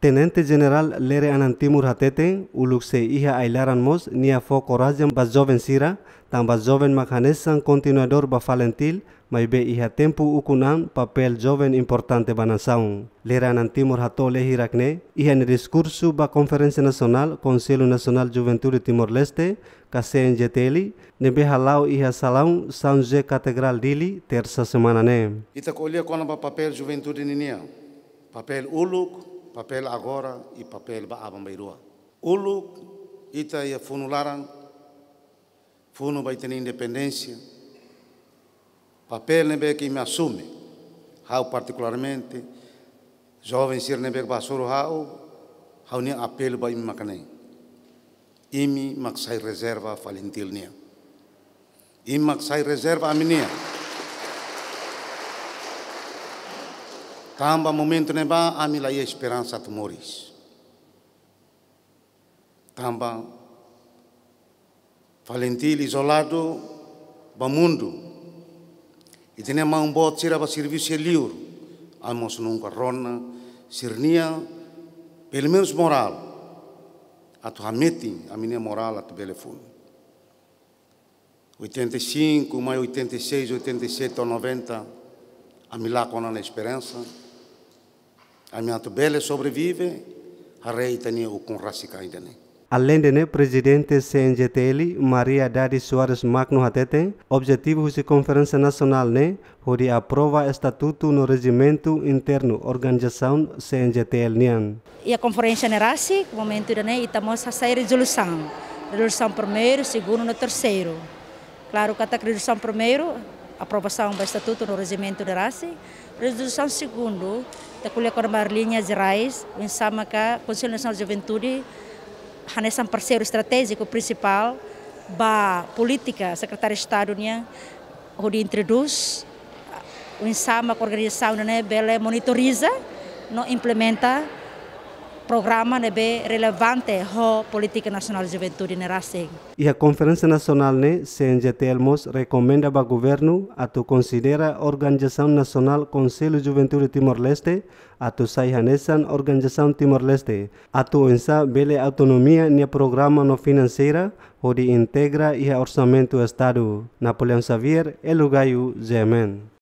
Tenente General Lere Timur Hatete, uluk se iha ailaran mos nia foko rajam ba joven sira, tan ba joven makhanesan kontinuador ba falentil, maibe iha tempu ukunan papel joven importante banasau. Lere Anantimur hato lehi rakne, iha ne ba konferensi nasional, Konsilu Nasional Juventuri Timor-Leste, kase NGTL, nebe halau iha salaun Sanje Katedral Dili, terça semana ne. Ita kolia kona ba papel juventude ninia, papel uluk, papel agora e papel baabambairua. Ulu ita ia funularang, funu vai ter independência, papel nebe que me assume, hau particularmente, jovem sir nebe basuru hau, hau ni apelo ba me makanei. Imi maksai reserva falentilnia. Imi maksai reserva aminia. Tamba momento neba né, ami la esperança tu moris. Tamba valentil isolado ba mundo. E tene man bot sira ba serviço liur. Almos nunca rona sirnia pelo menos moral. Atu hameti a minha moral atu telefone. 85, mais 86, 87 ou 90, a milagre na esperança. Amianto bele sobrevive, a rei reitani o com racica ainda Além de presidente CNGTL, Maria Dadi Soares Magno Hatete, objetivo da Conferência Nacional né, onde aprova estatuto no regimento interno organização CNGTL nian. E a Conferência Nerasi, no momento né, estamos a sair resolução. Resolução primeiro, segundo e terceiro. Claro que a resolução primeiro aprovação do Estatuto no Regimento de Raça. Resolução segundo, da colher formar linhas gerais, em sama Conselho Nacional de Juventude, é um parceiro estratégico principal da política secretário de Estado, onde introduz, em sama com a organização, né, ela monitoriza, não implementa programa ne be relevante ho politika nasional juventude ne raseng. Iha konferensi nasional ne CNJTLMOS rekomenda ba governo atu considera organisasi nasional Konsel Juventude Timor-Leste atau saihanesan organisasi Timor-Leste atau insa bele autonomia nia programa no financeira ho di integra iha orçamento estado. Napoleão Xavier, Elugaio, Gemen.